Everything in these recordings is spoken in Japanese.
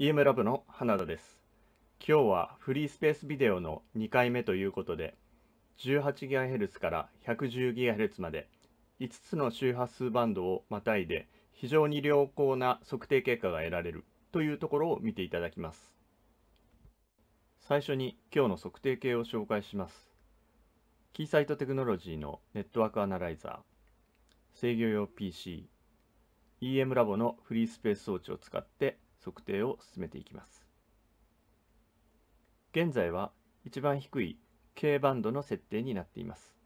EM ラブの花田です。今日はフリースペースビデオの2回目ということで 18GHz から 110GHz まで5つの周波数バンドをまたいで非常に良好な測定結果が得られるというところを見ていただきます。最初に今日の測定系を紹介します。キーサイトテクノロジーのネットワークアナライザー、制御用 PC、EM ラボのフリースペース装置を使って測定を進めていきます現在は一番低い K バンドの設定になっています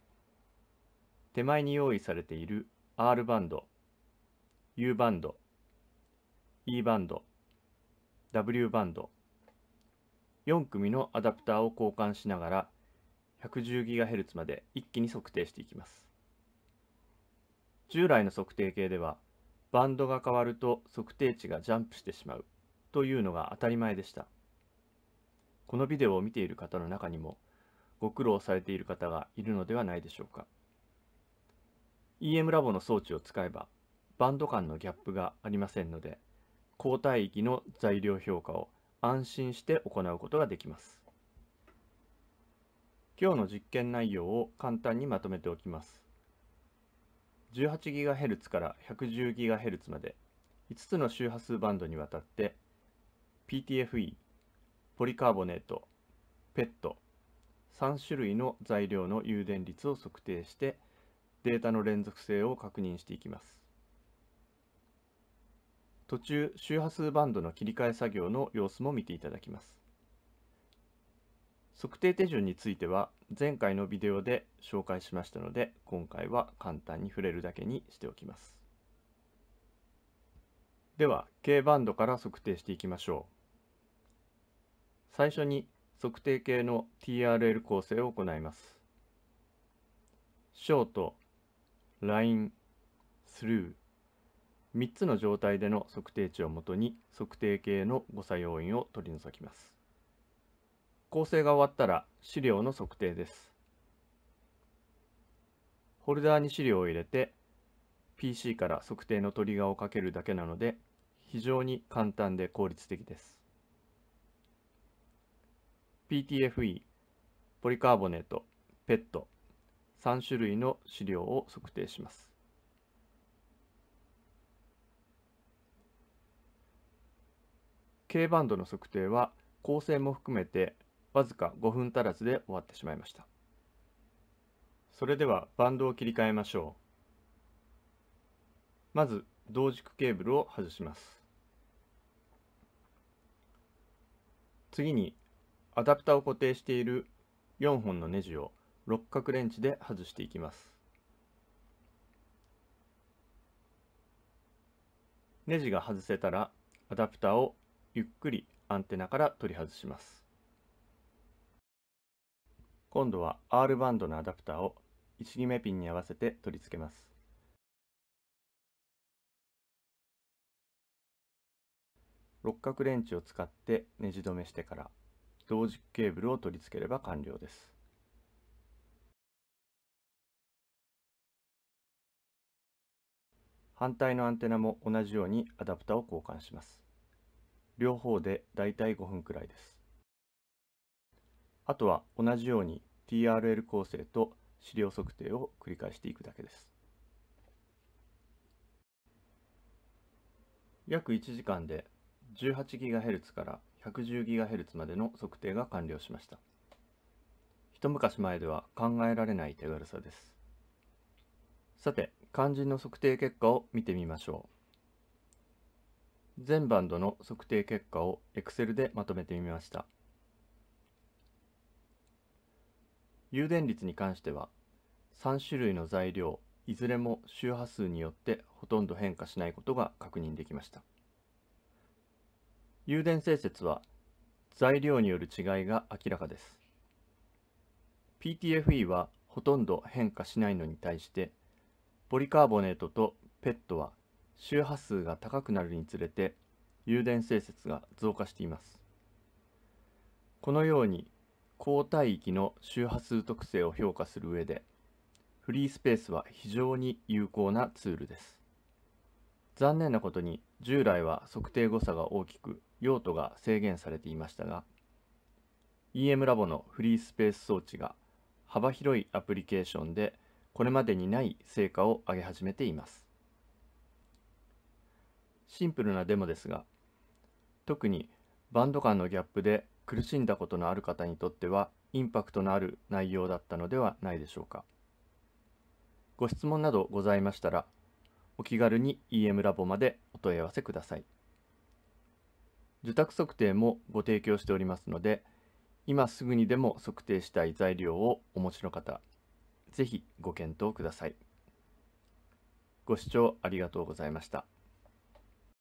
手前に用意されている R バンド U バンド E バンド W バンド4組のアダプターを交換しながら 110GHz まで一気に測定していきます従来の測定計ではバンドが変わると測定値がジャンプしてしまうというのが当たり前でした。このビデオを見ている方の中にもご苦労されている方がいるのではないでしょうか。EM ラボの装置を使えばバンド間のギャップがありませんので高帯域の材料評価を安心して行うことができます。今日の実験内容を簡単にまとめておきます。18GHz から 110GHz まで5つの周波数バンドにわたって PTFE、ポリカーボネート、ペット3種類の材料の誘電率を測定してデータの連続性を確認していきます。途中周波数バンドの切り替え作業の様子も見ていただきます。測定手順については前回のビデオで紹介しましたので今回は簡単に触れるだけにしておきます。では K バンドから測定していきましょう。最初に測定系の TRL 構成を行います。ショート、ライン、スルー、3つの状態での測定値をもとに測定系の誤差要因を取り除きます。構成が終わったら資料の測定です。ホルダーに資料を入れて PC から測定のトリガーをかけるだけなので非常に簡単で効率的です。PTFE、ポリカーボネート、ペット3種類の資料を測定します。K バンドの測定は構成も含めてわずか5分足らずで終わってしまいましたそれではバンドを切り替えましょうまず同軸ケーブルを外します次にアダプタを固定している4本のネジを六角レンチで外していきますネジが外せたらアダプタをゆっくりアンテナから取り外します今度は R バンドのアダプターを1決めピンに合わせて取り付けます。六角レンチを使ってネジ止めしてから同軸ケーブルを取り付ければ完了です。反対のアンテナも同じようにアダプタを交換します。両方でだいたい5分くらいです。あとは同じように TRL 構成と資料測定を繰り返していくだけです。約1時間で 18GHz から 110GHz までの測定が完了しました。一昔前では考えられない手軽さです。さて、肝心の測定結果を見てみましょう。全バンドの測定結果を Excel でまとめてみました。誘電率に関しては3種類の材料いずれも周波数によってほとんど変化しないことが確認できました誘電性説は材料による違いが明らかです PTFE はほとんど変化しないのに対してポリカーボネートとペットは周波数が高くなるにつれて誘電性説が増加していますこのように高帯域の周波数特性を評価する上で、フリースペースは非常に有効なツールです。残念なことに、従来は測定誤差が大きく、用途が制限されていましたが、EM ラボのフリースペース装置が幅広いアプリケーションでこれまでにない成果を上げ始めています。シンプルなデモですが、特にバンド間のギャップで苦しんだことのある方にとってはインパクトのある内容だったのではないでしょうか。ご質問などございましたら、お気軽に EM ラボまでお問い合わせください。受託測定もご提供しておりますので、今すぐにでも測定したい材料をお持ちの方、ぜひご検討ください。ご視聴ありがとうございました。